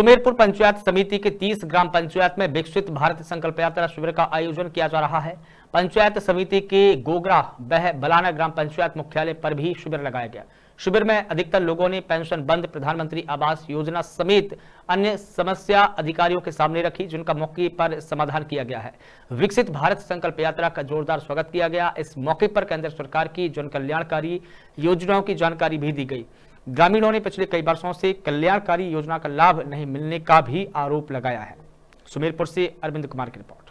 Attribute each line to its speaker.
Speaker 1: सुमेरपुर पंचायत समिति के 30 ग्राम पंचायत में विकसित भारत संकल्प यात्रा शिविर का आयोजन किया जा रहा है पंचायत समिति के गोगरा बह बलाना ग्राम पंचायत मुख्यालय पर भी शिविर लगाया गया शिविर में अधिकतर लोगों ने पेंशन बंद प्रधानमंत्री आवास योजना समेत अन्य समस्या अधिकारियों के सामने रखी जिनका मौके पर समाधान किया गया है विकसित भारत संकल्प यात्रा का जोरदार स्वागत किया गया इस मौके पर केंद्र सरकार की जनकल्याणकारी योजनाओं की जानकारी भी दी गई ग्रामीणों ने पिछले कई वर्षों से कल्याणकारी योजना का लाभ नहीं मिलने का भी आरोप लगाया है सुमेरपुर से अरविंद कुमार की रिपोर्ट